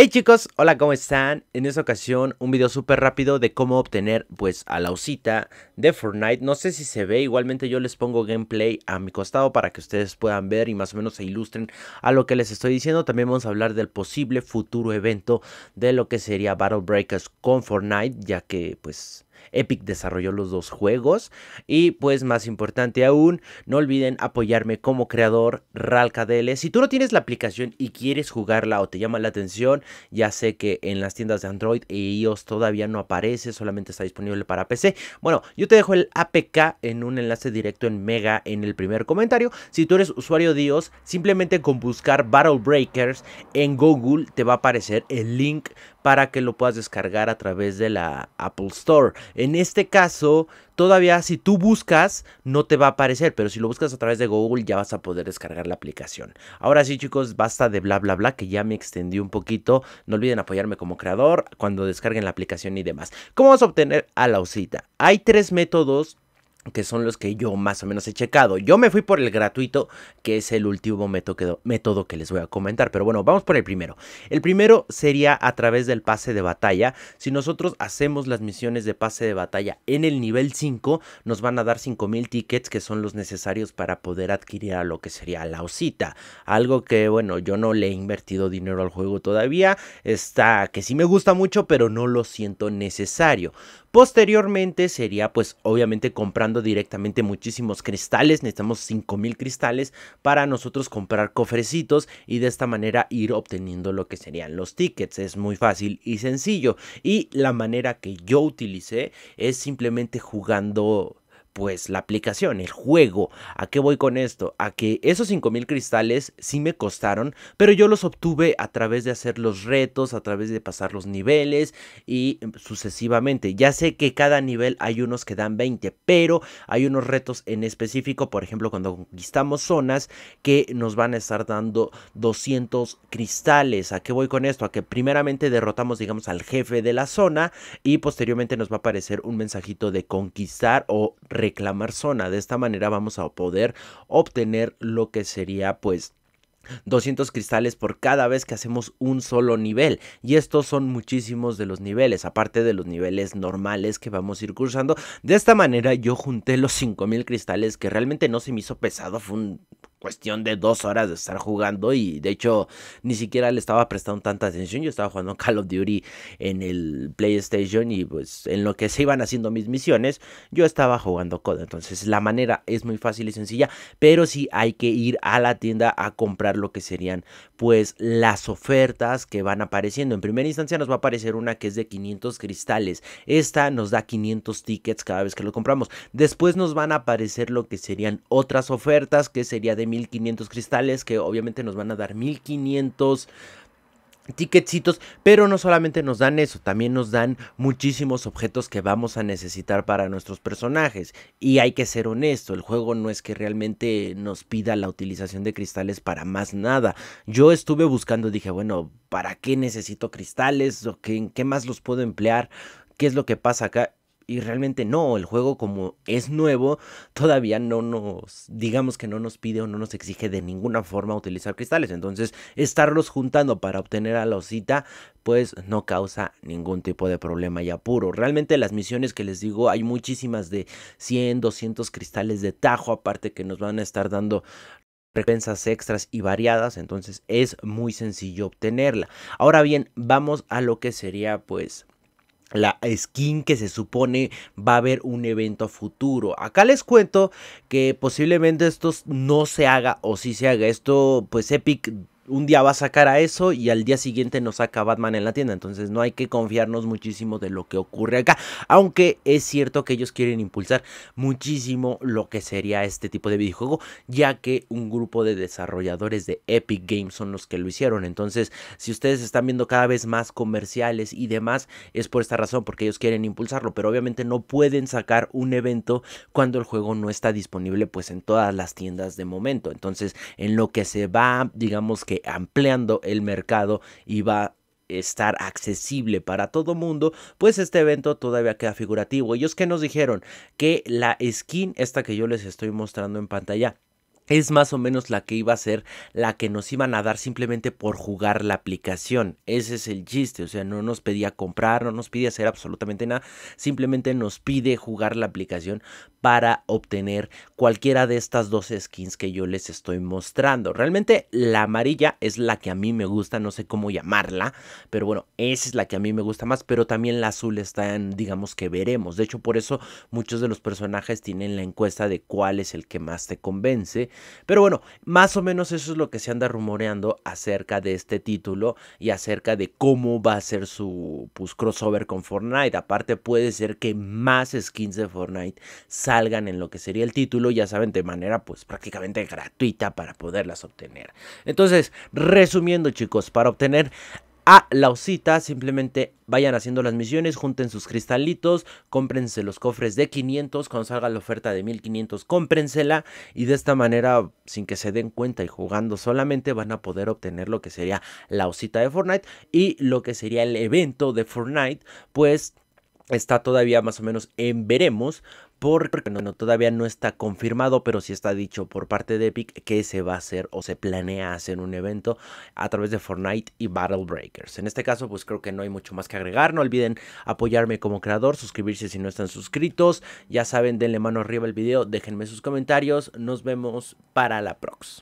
Hey chicos, hola, ¿cómo están? En esta ocasión un video súper rápido de cómo obtener pues a la usita de Fortnite. No sé si se ve, igualmente yo les pongo gameplay a mi costado para que ustedes puedan ver y más o menos se ilustren a lo que les estoy diciendo. También vamos a hablar del posible futuro evento de lo que sería Battle Breakers con Fortnite, ya que pues Epic desarrolló los dos juegos. Y pues más importante aún, no olviden apoyarme como creador RalKDL. Si tú no tienes la aplicación y quieres jugarla o te llama la atención, ya sé que en las tiendas de Android e iOS todavía no aparece, solamente está disponible para PC. Bueno, yo te dejo el APK en un enlace directo en Mega en el primer comentario. Si tú eres usuario de iOS, simplemente con buscar Battle Breakers en Google te va a aparecer el link para que lo puedas descargar a través de la Apple Store. En este caso, todavía si tú buscas, no te va a aparecer, pero si lo buscas a través de Google ya vas a poder descargar la aplicación. Ahora sí, chicos, basta de bla, bla, bla, que ya me extendí un poquito. No olviden apoyarme como creador cuando descarguen la aplicación y demás. ¿Cómo vas a obtener a la osita? Hay tres métodos que son los que yo más o menos he checado. Yo me fui por el gratuito, que es el último método, que les voy a comentar. Pero bueno, vamos por el primero. El primero sería a través del pase de batalla. Si nosotros hacemos las misiones de pase de batalla en el nivel 5, nos van a dar 5000 tickets que son los necesarios para poder adquirir a lo que sería la osita. Algo que, bueno, yo no le he invertido dinero al juego todavía. Está que sí me gusta mucho, pero no lo siento necesario. Posteriormente sería pues obviamente comprando directamente muchísimos cristales, necesitamos 5000 cristales para nosotros comprar cofrecitos y de esta manera ir obteniendo lo que serían los tickets, es muy fácil y sencillo y la manera que yo utilicé es simplemente jugando pues la aplicación, el juego. ¿A qué voy con esto? A que esos 5000 cristales sí me costaron, pero yo los obtuve a través de hacer los retos, a través de pasar los niveles y sucesivamente. Ya sé que cada nivel hay unos que dan 20, pero hay unos retos en específico, por ejemplo, cuando conquistamos zonas que nos van a estar dando 200 cristales. ¿A qué voy con esto? A que primeramente derrotamos, digamos, al jefe de la zona y posteriormente nos va a aparecer un mensajito de conquistar o reclamar zona. De esta manera vamos a poder obtener lo que sería pues 200 cristales por cada vez que hacemos un solo nivel y estos son muchísimos de los niveles aparte de los niveles normales que vamos a ir cursando de esta manera yo junté los 5000 cristales que realmente no se me hizo pesado fue un cuestión de dos horas de estar jugando y de hecho ni siquiera le estaba prestando tanta atención. Yo estaba jugando Call of Duty en el PlayStation y pues en lo que se iban haciendo mis misiones, yo estaba jugando COD. Entonces la manera es muy fácil y sencilla, pero si hay que ir a la tienda a comprar lo que serían pues las ofertas que van apareciendo. En primera instancia nos va a aparecer una que es de 500 cristales. Esta nos da 500 tickets cada vez que lo compramos. Después nos van a aparecer lo que serían otras ofertas que sería de 1500 cristales, que obviamente nos van a dar 1500 ticketcitos, pero no solamente nos dan eso, también nos dan muchísimos objetos que vamos a necesitar para nuestros personajes. Y hay que ser honesto, el juego no es que realmente nos pida la utilización de cristales para más nada. Yo estuve buscando, dije, bueno, ¿para qué necesito cristales? ¿O qué, ¿En qué más los puedo emplear? ¿Qué es lo que pasa acá? y realmente no, el juego como es nuevo, todavía no nos, digamos que no nos pide o no nos exige de ninguna forma utilizar cristales, entonces estarlos juntando para obtener a la osita, pues no causa ningún tipo de problema y apuro. Realmente las misiones que les digo, hay muchísimas de 100, 200 cristales de tajo, aparte que nos van a estar dando recompensas extras y variadas, entonces es muy sencillo obtenerla. Ahora bien, vamos a lo que sería pues la skin que se supone va a haber un evento futuro. Acá les cuento que posiblemente esto no se haga o si se haga esto, pues Epic un día va a sacar a eso y al día siguiente nos saca Batman en la tienda. Entonces no hay que confiarnos muchísimo de lo que ocurre acá. Aunque es cierto que ellos quieren impulsar muchísimo lo que sería este tipo de videojuego, ya que un grupo de desarrolladores de Epic Games son los que lo hicieron. Entonces, si ustedes están viendo cada vez más comerciales y demás, es por esta razón, porque ellos quieren impulsarlo. Pero obviamente no pueden sacar un evento cuando el juego no está disponible pues en todas las tiendas de momento. Entonces, en lo que se va, digamos que eh, ampliando el mercado y va a estar accesible para todo mundo, pues este evento todavía queda figurativo. Ellos que nos dijeron que la skin, esta que yo les estoy mostrando en pantalla, es más o menos la que iba a ser la que nos iban a dar simplemente por jugar la aplicación. Ese es el chiste, o sea, no nos pedía comprar, no nos pide hacer absolutamente nada, simplemente nos pide jugar la aplicación para obtener cualquiera de estas dos skins que yo les estoy mostrando. Realmente la amarilla es la que a mí me gusta, no sé cómo llamarla, pero bueno, esa es la que a mí me gusta más, pero también la azul está en, digamos que veremos. De hecho, por eso muchos de los personajes tienen la encuesta de cuál es el que más te convence pero bueno, más o menos eso es lo que se anda rumoreando acerca de este título y acerca de cómo va a ser su pues, crossover con Fortnite. Aparte puede ser que más skins de Fortnite salgan en lo que sería el título, ya saben, de manera pues prácticamente gratuita para poderlas obtener. Entonces, resumiendo chicos, para obtener a la osita, simplemente vayan haciendo las misiones, junten sus cristalitos, cómprense los cofres de 500, cuando salga la oferta de 1500, cómprensela y de esta manera, sin que se den cuenta y jugando solamente, van a poder obtener lo que sería la osita de Fortnite y lo que sería el evento de Fortnite, pues está todavía más o menos en veremos porque no, todavía no está confirmado, pero sí está dicho por parte de Epic que se va a hacer o se planea hacer un evento a través de Fortnite y Battle Breakers. En este caso, pues creo que no hay mucho más que agregar. No olviden apoyarme como creador, suscribirse si no están suscritos. Ya saben, denle mano arriba al video, déjenme sus comentarios. Nos vemos para la prox.